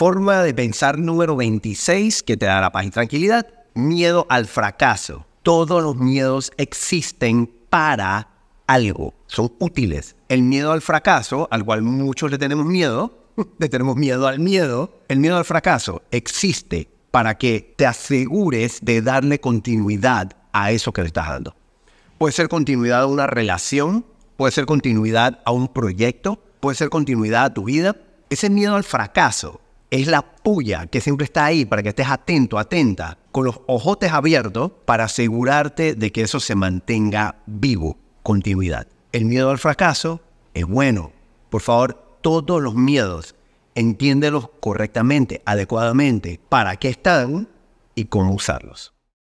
Forma de pensar número 26 que te da la paz y tranquilidad. Miedo al fracaso. Todos los miedos existen para algo. Son útiles. El miedo al fracaso, al cual muchos le tenemos miedo, le tenemos miedo al miedo, el miedo al fracaso existe para que te asegures de darle continuidad a eso que le estás dando. Puede ser continuidad a una relación, puede ser continuidad a un proyecto, puede ser continuidad a tu vida. Ese miedo al fracaso es la puya que siempre está ahí para que estés atento, atenta, con los ojotes abiertos para asegurarte de que eso se mantenga vivo, continuidad. El miedo al fracaso es bueno. Por favor, todos los miedos, entiéndelos correctamente, adecuadamente, para qué están y cómo usarlos.